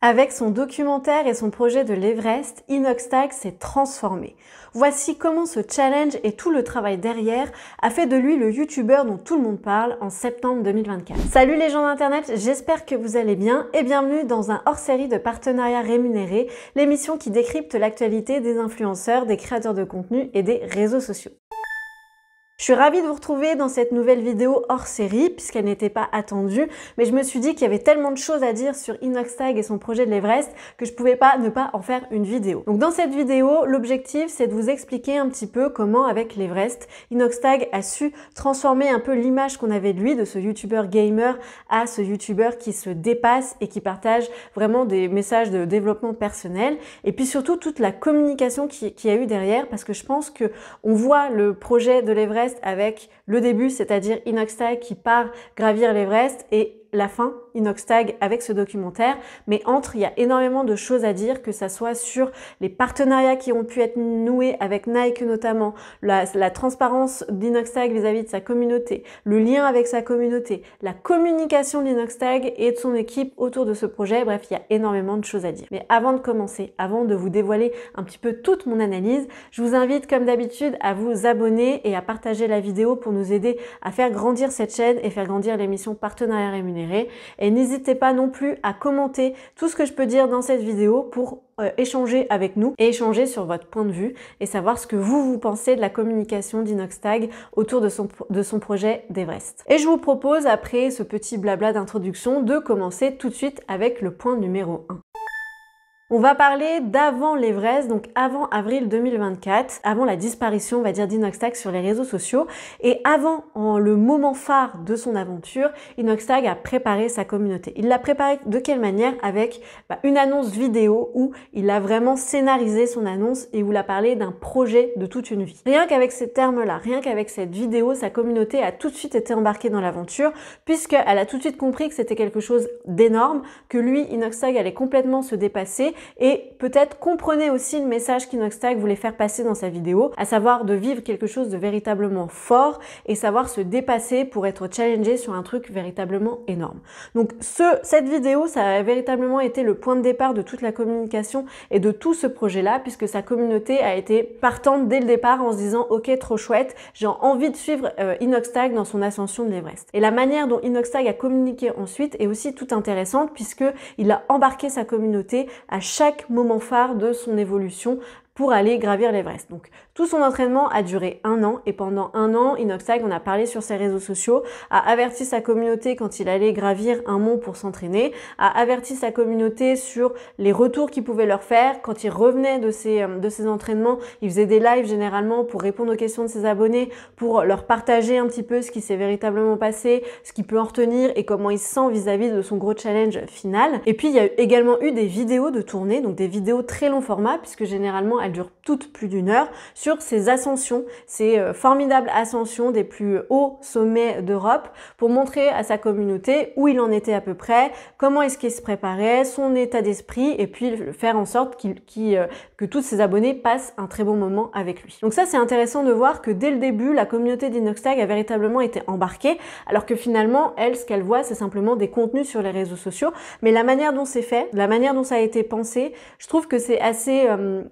Avec son documentaire et son projet de l'Everest, Inoxtag s'est transformé. Voici comment ce challenge et tout le travail derrière a fait de lui le youtubeur dont tout le monde parle en septembre 2024. Salut les gens d'internet, j'espère que vous allez bien et bienvenue dans un hors-série de partenariats rémunérés, l'émission qui décrypte l'actualité des influenceurs, des créateurs de contenu et des réseaux sociaux. Je suis ravie de vous retrouver dans cette nouvelle vidéo hors série puisqu'elle n'était pas attendue, mais je me suis dit qu'il y avait tellement de choses à dire sur Inox et son projet de l'Everest que je pouvais pas ne pas en faire une vidéo. Donc dans cette vidéo, l'objectif c'est de vous expliquer un petit peu comment avec l'Everest, Inox Tag a su transformer un peu l'image qu'on avait de lui, de ce youtubeur gamer à ce youtubeur qui se dépasse et qui partage vraiment des messages de développement personnel et puis surtout toute la communication qu'il y a eu derrière parce que je pense que on voit le projet de l'Everest avec le début, c'est-à-dire Inoxtag qui part gravir l'Everest et la fin Inoxtag avec ce documentaire. Mais entre, il y a énormément de choses à dire, que ça soit sur les partenariats qui ont pu être noués avec Nike notamment, la, transparence d'Inoxtag vis-à-vis de sa communauté, le lien avec sa communauté, la communication tag et de son équipe autour de ce projet. Bref, il y a énormément de choses à dire. Mais avant de commencer, avant de vous dévoiler un petit peu toute mon analyse, je vous invite comme d'habitude à vous abonner et à partager la vidéo pour nous aider à faire grandir cette chaîne et faire grandir l'émission Partenariat rémunéré et n'hésitez pas non plus à commenter tout ce que je peux dire dans cette vidéo pour euh, échanger avec nous et échanger sur votre point de vue et savoir ce que vous, vous pensez de la communication d'Inoxtag autour de son, de son projet d'Everest. Et je vous propose, après ce petit blabla d'introduction, de commencer tout de suite avec le point numéro 1. On va parler d'avant l'Everest, donc avant avril 2024, avant la disparition, on va dire, d'Inoxtag sur les réseaux sociaux. Et avant en, le moment phare de son aventure, Inoxtag a préparé sa communauté. Il l'a préparé de quelle manière Avec bah, une annonce vidéo où il a vraiment scénarisé son annonce et où il a parlé d'un projet de toute une vie. Rien qu'avec ces termes-là, rien qu'avec cette vidéo, sa communauté a tout de suite été embarquée dans l'aventure, puisqu'elle a tout de suite compris que c'était quelque chose d'énorme, que lui, Inoxtag, allait complètement se dépasser et peut-être comprenez aussi le message qu'Inoxtag voulait faire passer dans sa vidéo, à savoir de vivre quelque chose de véritablement fort et savoir se dépasser pour être challengé sur un truc véritablement énorme. Donc ce, cette vidéo, ça a véritablement été le point de départ de toute la communication et de tout ce projet-là, puisque sa communauté a été partante dès le départ en se disant ok trop chouette, j'ai envie de suivre euh, Inoxtag dans son ascension de l'Everest. Et la manière dont Inoxtag a communiqué ensuite est aussi toute intéressante puisque il a embarqué sa communauté à chaque moment phare de son évolution pour aller gravir l'Everest. Donc tout son entraînement a duré un an et pendant un an, Tag, on a parlé sur ses réseaux sociaux, a averti sa communauté quand il allait gravir un mont pour s'entraîner, a averti sa communauté sur les retours qu'il pouvait leur faire quand il revenait de ses, euh, de ses entraînements. Il faisait des lives généralement pour répondre aux questions de ses abonnés, pour leur partager un petit peu ce qui s'est véritablement passé, ce qu'il peut en retenir et comment il se sent vis-à-vis de son gros challenge final. Et puis il y a également eu des vidéos de tournée, donc des vidéos très long format puisque généralement dure durent plus d'une heure, sur ses ascensions, ces euh, formidables ascensions des plus hauts sommets d'Europe, pour montrer à sa communauté où il en était à peu près, comment est-ce qu'il se préparait, son état d'esprit, et puis faire en sorte qu'il, euh, que tous ses abonnés passent un très bon moment avec lui. Donc ça, c'est intéressant de voir que dès le début, la communauté d'Inoxtag a véritablement été embarquée, alors que finalement, elle, ce qu'elle voit, c'est simplement des contenus sur les réseaux sociaux. Mais la manière dont c'est fait, la manière dont ça a été pensé, je trouve que c'est assez euh,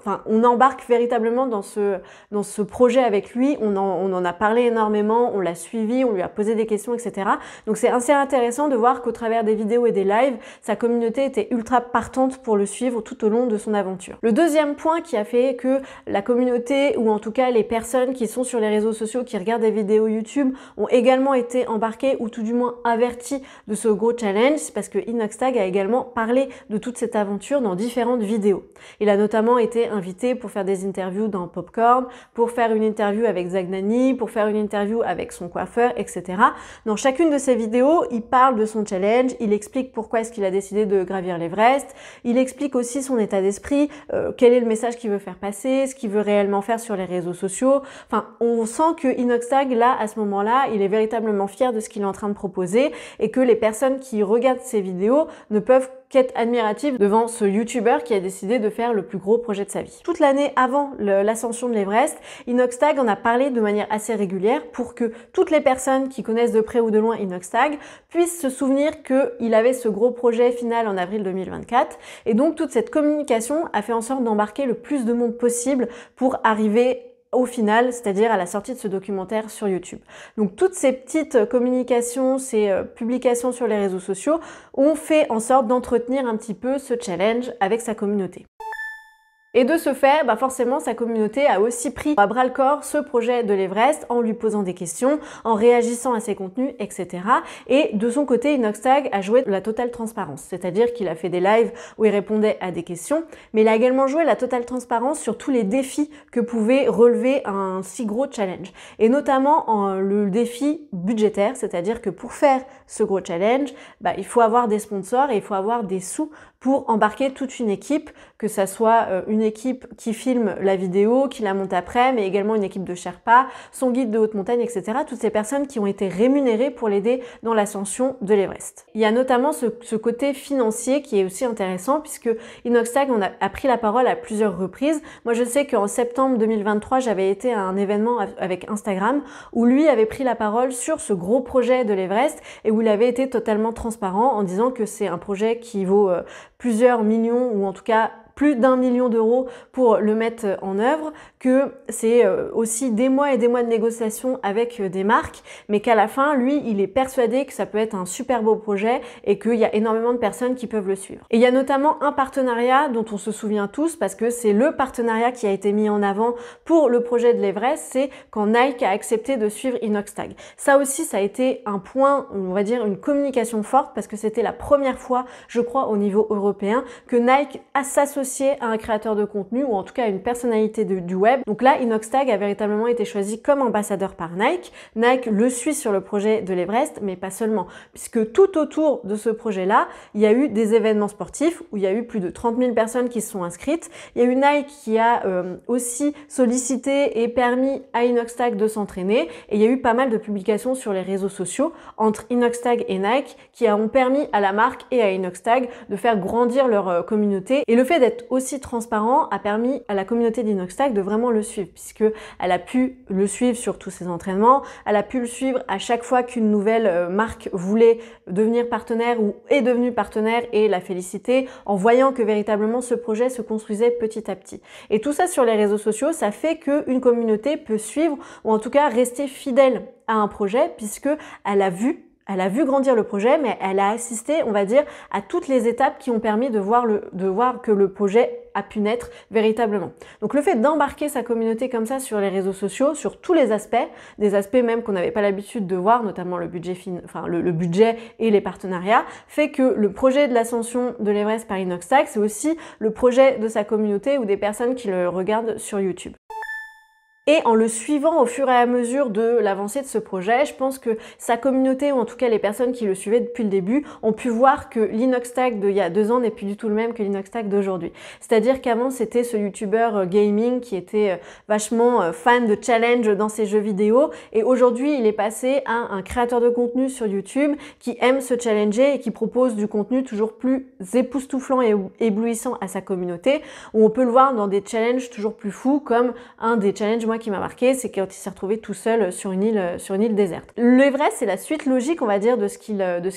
enfin, on embarque véritablement dans ce, dans ce projet avec lui. On en, a parlé énormément, on l'a suivi, on lui a posé des questions, etc. Donc c'est assez intéressant de voir qu'au travers des vidéos et des lives, sa communauté était ultra partante pour le suivre tout au long de son aventure. Le deuxième point qui a fait que la communauté, ou en tout cas les personnes qui sont sur les réseaux sociaux, qui regardent des vidéos YouTube, ont également été embarquées ou tout du moins averties de ce gros challenge, c'est parce que Inoxtag a également parlé de toute cette aventure dans différentes vidéos. Il a notamment été invité pour faire des interviews dans Popcorn, pour faire une interview avec Zagnani, pour faire une interview avec son coiffeur, etc. Dans chacune de ses vidéos, il parle de son challenge, il explique pourquoi est-ce qu'il a décidé de gravir l'Everest, il explique aussi son état d'esprit, euh, quel est le message qu'il veut faire passer, ce qu'il veut réellement faire sur les réseaux sociaux. Enfin, on sent que Inoxtag, là, à ce moment-là, il est véritablement fier de ce qu'il est en train de proposer et que les personnes qui regardent ses vidéos ne peuvent quête admirative devant ce youtubeur qui a décidé de faire le plus gros projet de sa vie. Toute l'année avant l'ascension de l'Everest, Inoxtag en a parlé de manière assez régulière pour que toutes les personnes qui connaissent de près ou de loin Inoxtag puissent se souvenir qu'il avait ce gros projet final en avril 2024. Et donc toute cette communication a fait en sorte d'embarquer le plus de monde possible pour arriver au final, c'est-à-dire à la sortie de ce documentaire sur YouTube. Donc toutes ces petites euh, communications, ces euh, publications sur les réseaux sociaux ont fait en sorte d'entretenir un petit peu ce challenge avec sa communauté. Et de ce fait, bah forcément, sa communauté a aussi pris à bras le corps ce projet de l'Everest en lui posant des questions, en réagissant à ses contenus, etc. Et de son côté, Inoxtag a joué la totale transparence, c'est-à-dire qu'il a fait des lives où il répondait à des questions, mais il a également joué la totale transparence sur tous les défis que pouvait relever un si gros challenge, et notamment le défi budgétaire, c'est-à-dire que pour faire ce gros challenge, bah, il faut avoir des sponsors et il faut avoir des sous pour embarquer toute une équipe, que ça soit euh, une équipe qui filme la vidéo, qui la monte après, mais également une équipe de Sherpa, son guide de haute montagne, etc. Toutes ces personnes qui ont été rémunérées pour l'aider dans l'ascension de l'Everest. Il y a notamment ce, côté financier qui est aussi intéressant puisque Inoxtag on a, a pris la parole à plusieurs reprises. Moi, je sais qu'en septembre 2023, j'avais été à un événement avec Instagram où lui avait pris la parole sur ce gros projet de l'Everest et où il avait été totalement transparent en disant que c'est un projet qui vaut euh, plusieurs millions ou en tout cas plus d'un million d'euros pour le mettre en œuvre, que c'est euh, aussi des mois et des mois de négociations avec euh, des marques, mais qu'à la fin, lui, il est persuadé que ça peut être un super beau projet et qu'il y a énormément de personnes qui peuvent le suivre. Et il y a notamment un partenariat dont on se souvient tous parce que c'est le partenariat qui a été mis en avant pour le projet de l'Everest, c'est quand Nike a accepté de suivre Inoxtag. Ça aussi, ça a été un point, on va dire, une communication forte parce que c'était la première fois, je crois, au niveau européen, que Nike a s'associé à un créateur de contenu ou en tout cas à une personnalité du web. Donc là, Inoxtag a véritablement été choisi comme ambassadeur par Nike. Nike le suit sur le projet de l'Everest, mais pas seulement, puisque tout autour de ce projet-là, il y a eu des événements sportifs où il y a eu plus de 30 000 personnes qui se sont inscrites. Il y a eu Nike qui a euh, aussi sollicité et permis à Inoxtag de s'entraîner. Et il y a eu pas mal de publications sur les réseaux sociaux entre Inoxtag et Nike qui ont permis à la marque et à Inoxtag de faire grandir leur euh, communauté. Et le fait d'être aussi transparent a permis à la communauté d'Inoxtag de vraiment le suivre, puisque elle a pu le suivre sur tous ses entraînements, elle a pu le suivre à chaque fois qu'une nouvelle euh, marque voulait devenir partenaire ou est devenue partenaire et la féliciter en voyant que véritablement ce projet se construisait petit à petit. Et tout ça sur les réseaux sociaux, ça fait qu'une communauté peut suivre ou en tout cas rester fidèle à un projet puisque elle a vu elle a vu grandir le projet, mais elle a assisté, on va dire, à toutes les étapes qui ont permis de voir, le, de voir que le projet a pu naître véritablement. Donc le fait d'embarquer sa communauté comme ça sur les réseaux sociaux, sur tous les aspects, des aspects même qu'on n'avait pas l'habitude de voir, notamment le budget, enfin, le, budget et les partenariats, fait que le projet de l'ascension de l'Everest par Inoxtag, c'est aussi le projet de sa communauté ou des personnes qui le regardent sur YouTube. Et en le suivant au fur et à mesure de l'avancée de ce projet, je pense que sa communauté, ou en tout cas les personnes qui le suivaient depuis le début, ont pu voir que l'Inox Tag d'il y a deux ans n'est plus du tout le même que l'Inox Tag d'aujourd'hui. C'est-à-dire qu'avant, c'était ce YouTuber euh, gaming qui était euh, vachement euh, fan de challenge dans ses jeux vidéo. Et aujourd'hui, il est passé à un créateur de contenu sur YouTube qui aime se challenger et qui propose du contenu toujours plus époustouflant et éblouissant à sa communauté. Où on peut le voir dans des challenges toujours plus fous, comme un des challenges, moi, qui m'a marqué, c'est quand il s'est retrouvé tout seul sur une île, sur une île déserte. vrai, c'est la suite logique, on va dire, de ce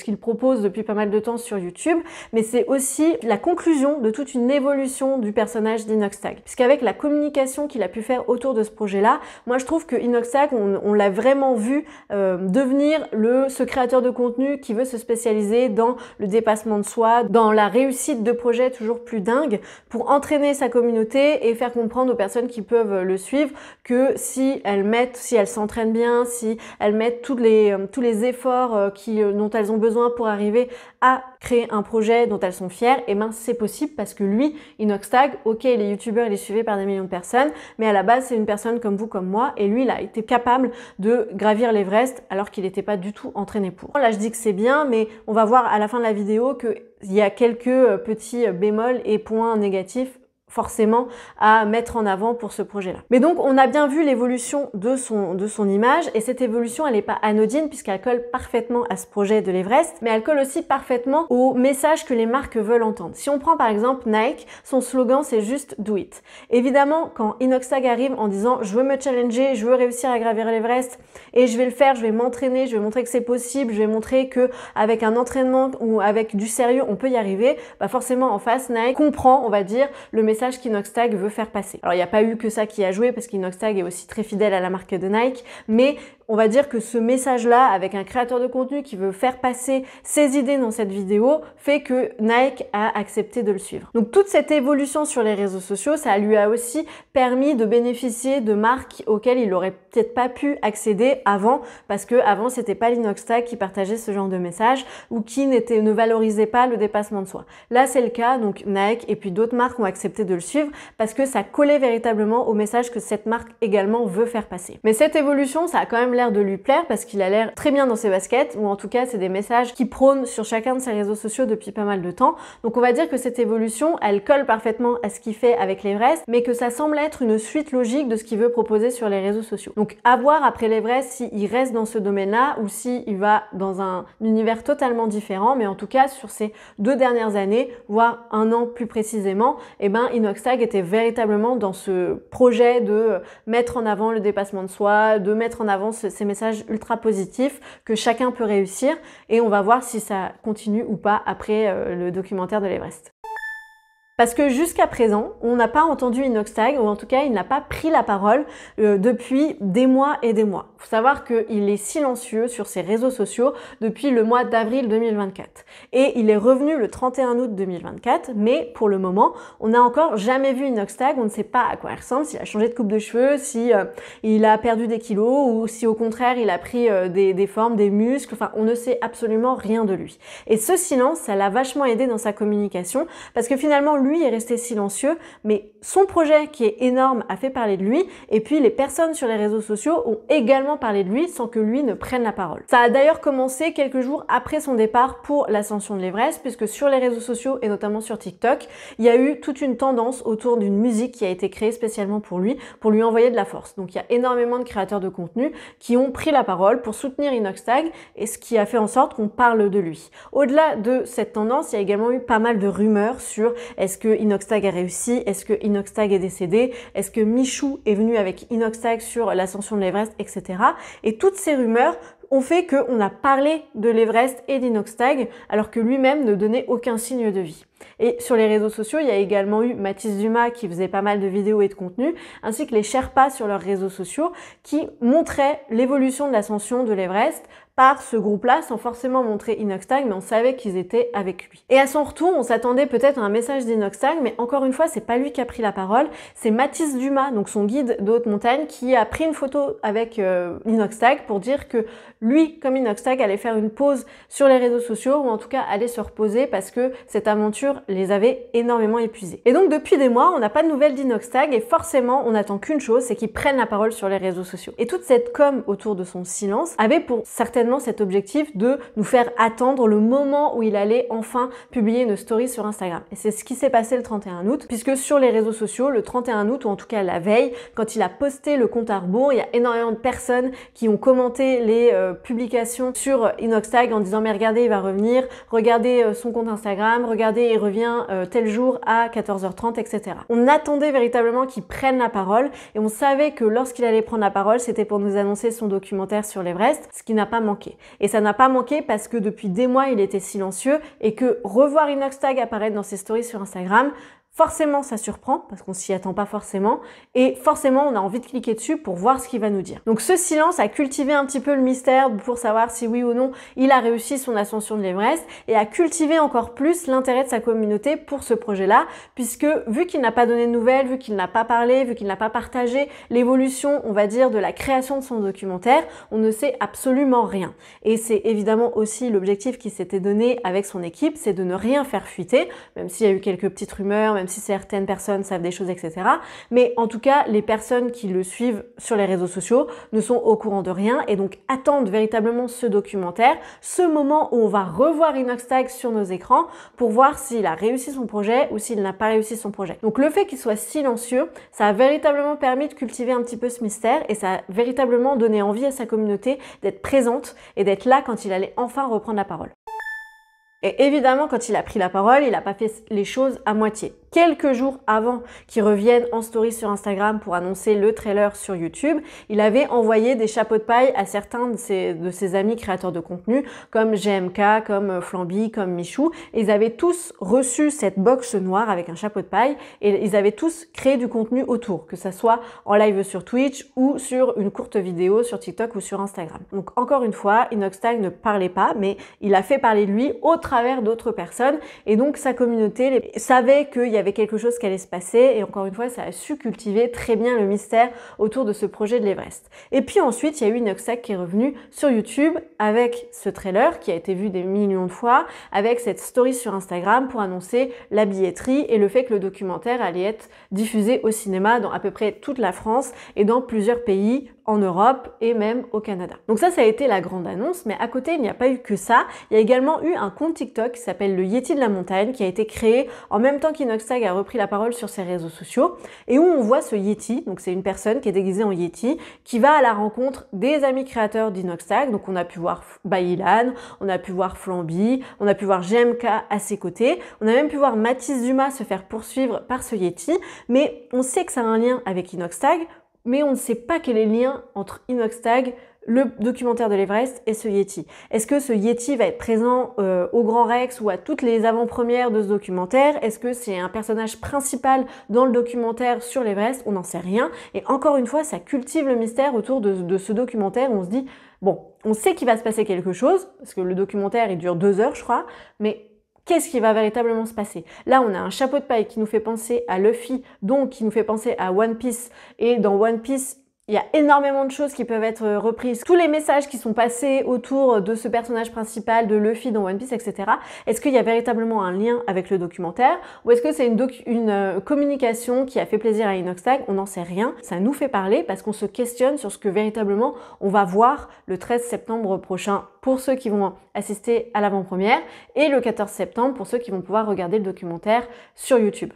qu'il propose depuis pas mal de temps sur YouTube, mais c'est aussi la conclusion de toute une évolution du personnage d'Inoxtag. Puisqu'avec la communication qu'il a pu faire autour de ce projet-là, moi je trouve que Inoxtag, on, l'a vraiment vu euh, devenir le, ce créateur de contenu qui veut se spécialiser dans le dépassement de soi, dans la réussite de projets toujours plus dingues, pour entraîner sa communauté et faire comprendre aux personnes qui peuvent le suivre que si elles mettent, si elles s'entraînent bien, si elles mettent tous les, euh, tous les efforts euh, qui, euh, dont elles ont besoin pour arriver à créer un projet dont elles sont fières, et eh ben c'est possible parce que lui, Inoxtag, ok, il est youtubeur, il est suivi par des millions de personnes, mais à la base c'est une personne comme vous, comme moi, et lui il a été capable de gravir l'Everest alors qu'il n'était pas du tout entraîné pour. Là je dis que c'est bien, mais on va voir à la fin de la vidéo qu'il y a quelques petits bémols et points négatifs forcément à mettre en avant pour ce projet-là. Mais donc on a bien vu l'évolution de son, de son image et cette évolution elle n'est pas anodine puisqu'elle colle parfaitement à ce projet de l'Everest mais elle colle aussi parfaitement au message que les marques veulent entendre. Si on prend par exemple Nike, son slogan c'est juste do it. Évidemment quand Inoxtag arrive en disant je veux me challenger, je veux réussir à gravir l'Everest et je vais le faire, je vais m'entraîner, je vais montrer que c'est possible, je vais montrer que avec un entraînement ou avec du sérieux on peut y arriver, bah forcément en face Nike comprend on va dire le message message qu'Inoxtag veut faire passer. Alors il n'y a pas eu que ça qui a joué parce qu'Inoxtag est aussi très fidèle à la marque de Nike, mais on va dire que ce message-là, avec un créateur de contenu qui veut faire passer ses idées dans cette vidéo, fait que Nike a accepté de le suivre. Donc toute cette évolution sur les réseaux sociaux, ça lui a aussi permis de bénéficier de marques auxquelles il n'aurait peut-être pas pu accéder avant, parce que avant c'était pas linoxtag qui partageait ce genre de message ou qui n'était ne valorisait pas le dépassement de soi. Là c'est le cas, donc Nike et puis d'autres marques ont accepté de le suivre parce que ça collait véritablement au message que cette marque également veut faire passer. Mais cette évolution, ça a quand même l'air de lui plaire parce qu'il a l'air très bien dans ses baskets, ou en tout cas c'est des messages qui prônent sur chacun de ses réseaux sociaux depuis pas mal de temps. Donc on va dire que cette évolution, elle colle parfaitement à ce qu'il fait avec l'Everest, mais que ça semble être une suite logique de ce qu'il veut proposer sur les réseaux sociaux. Donc à voir après l'Everest s'il reste dans ce domaine-là ou s'il va dans un univers totalement différent, mais en tout cas sur ces deux dernières années, voire un an plus précisément, et eh ben Inoxtag était véritablement dans ce projet de mettre en avant le dépassement de soi, de mettre en avant ces messages ultra positifs que chacun peut réussir et on va voir si ça continue ou pas après euh, le documentaire de l'Everest. Parce que jusqu'à présent, on n'a pas entendu Tag, ou en tout cas, il n'a pas pris la parole euh, depuis des mois et des mois savoir savoir qu'il est silencieux sur ses réseaux sociaux depuis le mois d'avril 2024. Et il est revenu le 31 août 2024, mais pour le moment, on n'a encore jamais vu une Tag, on ne sait pas à quoi il ressemble, s'il a changé de coupe de cheveux, si euh, il a perdu des kilos ou si au contraire il a pris euh, des, des formes, des muscles, enfin on ne sait absolument rien de lui. Et ce silence, ça l'a vachement aidé dans sa communication parce que finalement lui est resté silencieux, mais son projet qui est énorme a fait parler de lui et puis les personnes sur les réseaux sociaux ont également parler de lui sans que lui ne prenne la parole. Ça a d'ailleurs commencé quelques jours après son départ pour l'ascension de l'Everest, puisque sur les réseaux sociaux et notamment sur TikTok, il y a eu toute une tendance autour d'une musique qui a été créée spécialement pour lui, pour lui envoyer de la force. Donc il y a énormément de créateurs de contenu qui ont pris la parole pour soutenir Inoxtag et ce qui a fait en sorte qu'on parle de lui. Au-delà de cette tendance, il y a également eu pas mal de rumeurs sur est-ce que Inoxtag a réussi, est-ce que Inoxtag est décédé, est-ce que Michou est venu avec Inoxtag sur l'ascension de l'Everest, etc. Et toutes ces rumeurs ont fait qu'on a parlé de l'Everest et d'Inoxtag alors que lui-même ne donnait aucun signe de vie. Et sur les réseaux sociaux, il y a également eu Mathis Dumas qui faisait pas mal de vidéos et de contenus ainsi que les Sherpas sur leurs réseaux sociaux qui montraient l'évolution de l'ascension de l'Everest par ce groupe-là sans forcément montrer Inoxtag, mais on savait qu'ils étaient avec lui. Et à son retour, on s'attendait peut-être à un message d'Inoxtag, mais encore une fois, c'est pas lui qui a pris la parole, c'est Mathis Dumas, donc son guide de haute montagne, qui a pris une photo avec euh, Inoxtag pour dire que lui, comme Inoxtag, allait faire une pause sur les réseaux sociaux ou en tout cas allait se reposer parce que cette aventure les avait énormément épuisés. Et donc depuis des mois, on n'a pas de nouvelles d'Inoxtag et forcément, on attend qu'une chose, c'est qu'ils prennent la parole sur les réseaux sociaux. Et toute cette com autour de son silence avait pour certaines cet objectif de nous faire attendre le moment où il allait enfin publier une story sur Instagram. Et c'est ce qui s'est passé le 31 août, puisque sur les réseaux sociaux, le 31 août, ou en tout cas la veille, quand il a posté le compte à rebours, il y a énormément de personnes qui ont commenté les euh, publications sur Inoxtag en disant mais regardez, il va revenir, regardez euh, son compte Instagram, regardez, il revient euh, tel jour à 14h30, etc. On attendait véritablement qu'il prenne la parole et on savait que lorsqu'il allait prendre la parole, c'était pour nous annoncer son documentaire sur l'Everest, ce qui n'a pas manqué et ça n'a pas manqué parce que depuis des mois, il était silencieux et que revoir Inox apparaître dans ses stories sur Instagram, Forcément, ça surprend parce qu'on s'y attend pas forcément et forcément, on a envie de cliquer dessus pour voir ce qu'il va nous dire. Donc ce silence a cultivé un petit peu le mystère pour savoir si oui ou non il a réussi son ascension de l'Everest et a cultivé encore plus l'intérêt de sa communauté pour ce projet-là puisque vu qu'il n'a pas donné de nouvelles, vu qu'il n'a pas parlé, vu qu'il n'a pas partagé l'évolution, on va dire, de la création de son documentaire, on ne sait absolument rien. Et c'est évidemment aussi l'objectif qui s'était donné avec son équipe, c'est de ne rien faire fuiter, même s'il y a eu quelques petites rumeurs, même si certaines personnes savent des choses, etc. Mais en tout cas, les personnes qui le suivent sur les réseaux sociaux ne sont au courant de rien et donc attendent véritablement ce documentaire, ce moment où on va revoir Inox Tag sur nos écrans pour voir s'il a réussi son projet ou s'il n'a pas réussi son projet. Donc le fait qu'il soit silencieux, ça a véritablement permis de cultiver un petit peu ce mystère et ça a véritablement donné envie à sa communauté d'être présente et d'être là quand il allait enfin reprendre la parole. Et évidemment, quand il a pris la parole, il n'a pas fait les choses à moitié quelques jours avant qu'il revienne en story sur Instagram pour annoncer le trailer sur YouTube, il avait envoyé des chapeaux de paille à certains de ses, amis créateurs de contenu, comme GMK, comme euh, Flamby, comme Michou. ils avaient tous reçu cette box noire avec un chapeau de paille et ils avaient tous créé du contenu autour, que ça soit en live sur Twitch ou sur une courte vidéo sur TikTok ou sur Instagram. Donc encore une fois, Inox ne parlait pas, mais il a fait parler lui au travers d'autres personnes et donc sa communauté savait qu'il y avait quelque chose qui allait se passer et encore une fois, ça a su cultiver très bien le mystère autour de ce projet de l'Everest. Et puis ensuite, il y a eu Noxac qui est revenu sur YouTube avec ce trailer qui a été vu des millions de fois, avec cette story sur Instagram pour annoncer la billetterie et le fait que le documentaire allait être diffusé au cinéma dans à peu près toute la France et dans plusieurs pays en Europe et même au Canada. Donc ça, ça a été la grande annonce, mais à côté, il n'y a pas eu que ça. Il y a également eu un compte TikTok qui s'appelle le Yeti de la montagne qui a été créé en même temps qu'Inoxac a repris la parole sur ses réseaux sociaux et où on voit ce Yeti, donc c'est une personne qui est déguisée en Yeti, qui va à la rencontre des amis créateurs d'Inoxtag. Donc on a pu voir Bailan, on a pu voir Flamby, on a pu voir GMK à ses côtés, on a même pu voir Mathis Dumas se faire poursuivre par ce Yeti, mais on sait que ça a un lien avec Inoxtag, mais on ne sait pas quel est le lien entre Inoxtag, le documentaire de l'Everest et ce Yeti. Est-ce que ce Yeti va être présent euh, au Grand Rex ou à toutes les avant-premières de ce documentaire Est-ce que c'est un personnage principal dans le documentaire sur l'Everest On n'en sait rien. Et encore une fois, ça cultive le mystère autour de, de ce documentaire. On se dit, bon, on sait qu'il va se passer quelque chose, parce que le documentaire, il dure deux heures, je crois, mais qu'est-ce qui va véritablement se passer Là, on a un chapeau de paille qui nous fait penser à Luffy, donc qui nous fait penser à One Piece. Et dans One Piece, il y a énormément de choses qui peuvent être euh, reprises. Tous les messages qui sont passés autour de ce personnage principal, de Luffy dans One Piece, etc. Est-ce qu'il y a véritablement un lien avec le documentaire Ou est-ce que c'est une, euh, communication qui a fait plaisir à Inox Tag On n'en sait rien. Ça nous fait parler parce qu'on se questionne sur ce que véritablement on va voir le 13 septembre prochain pour ceux qui vont assister à l'avant-première et le 14 septembre pour ceux qui vont pouvoir regarder le documentaire sur YouTube.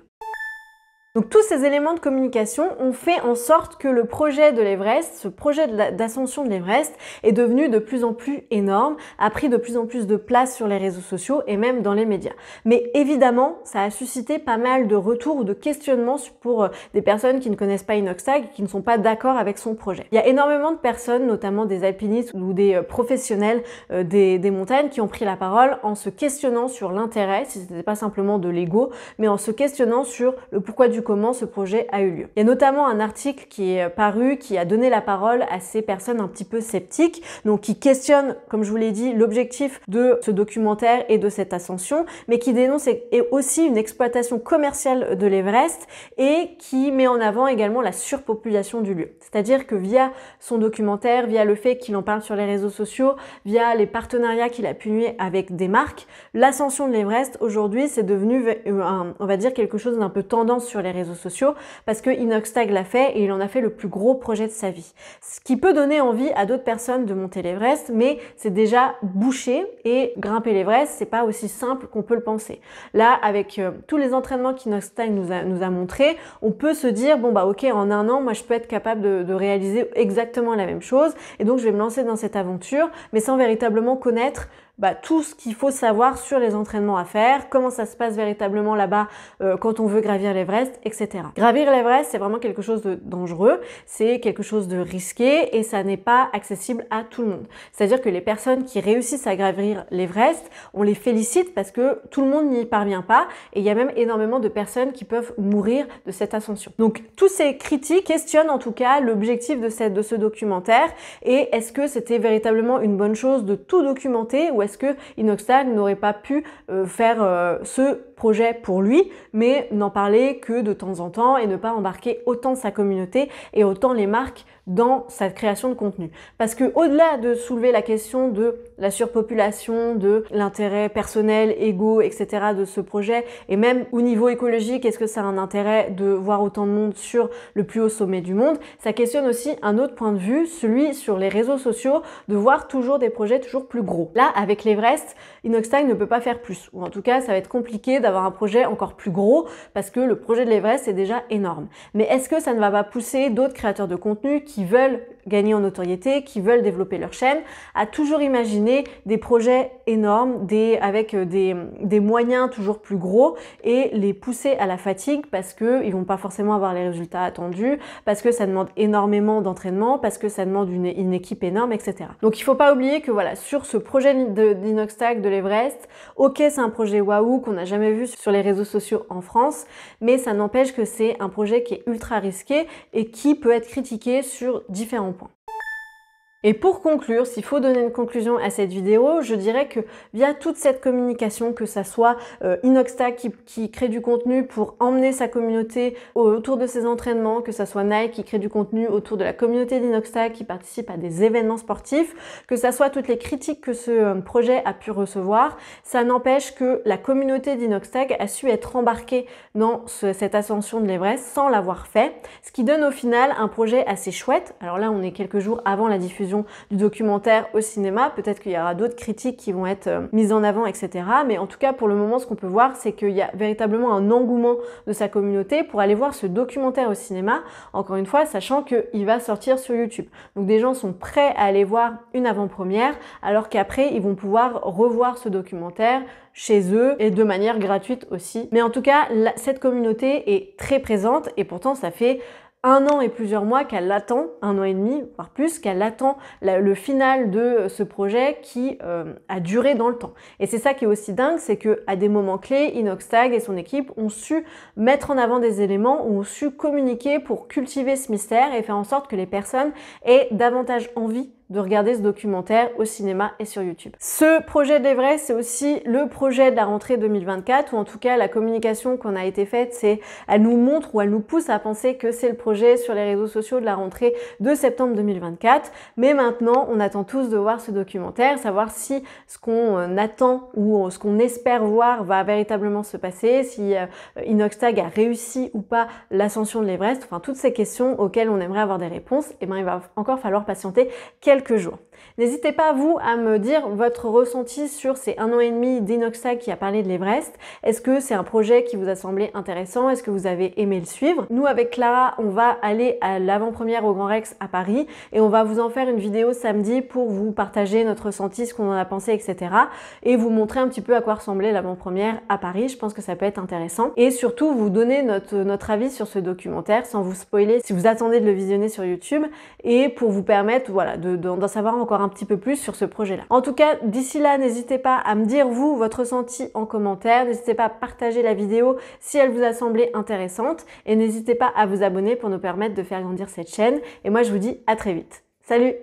Donc tous ces éléments de communication ont fait en sorte que le projet de l'Everest, ce projet d'ascension de l'Everest, est devenu de plus en plus énorme, a pris de plus en plus de place sur les réseaux sociaux et même dans les médias. Mais évidemment, ça a suscité pas mal de retours ou de questionnements pour euh, des personnes qui ne connaissent pas Inoxtag et qui ne sont pas d'accord avec son projet. Il y a énormément de personnes, notamment des alpinistes ou des euh, professionnels euh, des, montagnes, qui ont pris la parole en se questionnant sur l'intérêt, si ce n'était pas simplement de l'ego, mais en se questionnant sur le pourquoi du comment ce projet a eu lieu. Il y a notamment un article qui est euh, paru qui a donné la parole à ces personnes un petit peu sceptiques, donc qui questionnent, comme je vous l'ai dit, l'objectif de ce documentaire et de cette ascension, mais qui dénonce aussi une exploitation commerciale de l'Everest et qui met en avant également la surpopulation du lieu. C'est-à-dire que via son documentaire, via le fait qu'il en parle sur les réseaux sociaux, via les partenariats qu'il a pu nouer avec des marques, l'ascension de l'Everest aujourd'hui c'est devenu, euh, on va dire, quelque chose d'un peu tendance sur les réseaux sociaux parce que Inoxtag l'a fait et il en a fait le plus gros projet de sa vie. Ce qui peut donner envie à d'autres personnes de monter l'Everest, mais c'est déjà bouché et grimper l'Everest, c'est pas aussi simple qu'on peut le penser. Là, avec euh, tous les entraînements qu'Inoxtag nous a, nous a montrés, on peut se dire, bon bah ok, en un an, moi je peux être capable de réaliser exactement la même chose et donc je vais me lancer dans cette aventure, mais sans véritablement connaître bah, tout ce qu'il faut savoir sur les entraînements à faire, comment ça se passe véritablement là-bas euh, quand on veut gravir l'Everest, etc. Gravir l'Everest, c'est vraiment quelque chose de dangereux, c'est quelque chose de risqué et ça n'est pas accessible à tout le monde. C'est-à-dire que les personnes qui réussissent à gravir l'Everest, on les félicite parce que tout le monde n'y parvient pas et il y a même énormément de personnes qui peuvent mourir de cette ascension. Donc tous ces critiques questionnent en tout cas l'objectif de, cette, de ce documentaire et est-ce que c'était véritablement une bonne chose de tout documenter ou est que Inoxtag n'aurait pas pu euh, faire euh, ce projet pour lui, mais n'en parler que de temps en temps et ne pas embarquer autant sa communauté et autant les marques dans sa création de contenu. Parce que au-delà de soulever la question de la surpopulation, de l'intérêt personnel, égo, etc. de ce projet, et même au niveau écologique, est-ce que ça a un intérêt de voir autant de monde sur le plus haut sommet du monde Ça questionne aussi un autre point de vue, celui sur les réseaux sociaux, de voir toujours des projets toujours plus gros. Là, avec l'Everest, Inoxtag ne peut pas faire plus, ou en tout cas, ça va être compliqué d'avoir un projet encore plus gros parce que le projet de l'Everest est déjà énorme. Mais est-ce que ça ne va pas pousser d'autres créateurs de contenu qui qui veulent gagner en notoriété, qui veulent développer leur chaîne, a toujours imaginer des projets énormes, avec euh, des, moyens toujours plus gros et les pousser à la fatigue parce que ils vont pas forcément avoir les résultats attendus, parce que ça demande énormément d'entraînement, parce que ça demande une, équipe énorme, etc. Donc il faut pas oublier que voilà, sur ce projet de de l'Everest, ok c'est un projet waouh qu'on n'a jamais vu sur les réseaux sociaux en France, mais ça n'empêche que c'est un projet qui est ultra risqué et qui peut être critiqué sur différents points. Et pour conclure, s'il faut donner une conclusion à cette vidéo, je dirais que via toute cette communication, que ça soit euh, qui, crée du contenu pour emmener sa communauté autour de ses entraînements, que ça soit Nike qui crée du contenu autour de la communauté d'Inoxtag qui participe à des événements sportifs, que ça soit toutes les critiques que ce euh, projet a pu recevoir, ça n'empêche que la communauté d'Inoxtag a su être embarquée dans cette ascension de l'Everest sans l'avoir fait, ce qui donne au final un projet assez chouette. Alors là, on est quelques jours avant la diffusion du documentaire au cinéma. Peut-être qu'il y aura d'autres critiques qui vont être euh, mises en avant, etc. Mais en tout cas, pour le moment, ce qu'on peut voir, c'est qu'il y a véritablement un engouement de sa communauté pour aller voir ce documentaire au cinéma. Encore une fois, sachant qu'il va sortir sur YouTube. Donc des gens sont prêts à aller voir une avant-première, alors qu'après, ils vont pouvoir revoir ce documentaire chez eux et de manière gratuite aussi. Mais en tout cas, cette communauté est très présente et pourtant ça fait un an et plusieurs mois qu'elle attend, un an et demi, voire plus, qu'elle attend le final de euh, ce projet qui euh, a duré dans le temps. Et c'est ça qui est aussi dingue, c'est que à des moments clés, Tag et son équipe ont su mettre en avant des éléments, ont su communiquer pour cultiver ce mystère et faire en sorte que les personnes aient davantage envie de regarder ce documentaire au cinéma et sur YouTube. Ce projet de l'Everest, c'est aussi le projet de la rentrée 2024, ou en tout cas la communication qu'on a été faite, c'est elle nous montre ou elle nous pousse à penser que c'est le projet sur les réseaux sociaux de la rentrée de septembre 2024. Mais maintenant, on attend tous de voir ce documentaire, savoir si ce qu'on euh, attend ou euh, ce qu'on espère voir va véritablement se passer, si euh, Inoxtag a réussi ou pas l'ascension de l'Everest, enfin toutes ces questions auxquelles on aimerait avoir des réponses, et eh ben il va encore falloir patienter quelques jours. N'hésitez pas, vous, à me dire votre ressenti sur ces un an et demi d'Inoxa qui a parlé de l'Everest. Est-ce que c'est un projet qui vous a semblé intéressant Est-ce que vous avez aimé le suivre Nous, avec Clara, on va aller à l'avant-première au Grand Rex à Paris et on va vous en faire une vidéo samedi pour vous partager notre ressenti, ce qu'on en a pensé, etc. Et vous montrer un petit peu à quoi ressemblait l'avant-première à Paris. Je pense que ça peut être intéressant. Et surtout, vous donner notre, avis sur ce documentaire sans vous spoiler si vous attendez de le visionner sur YouTube et pour vous permettre voilà, d'en savoir encore un petit peu plus sur ce projet-là. En tout cas, d'ici là, n'hésitez pas à me dire vous votre ressenti en commentaire, n'hésitez pas à partager la vidéo si elle vous a semblé intéressante et n'hésitez pas à vous abonner pour nous permettre de faire grandir cette chaîne et moi je vous dis à très vite. Salut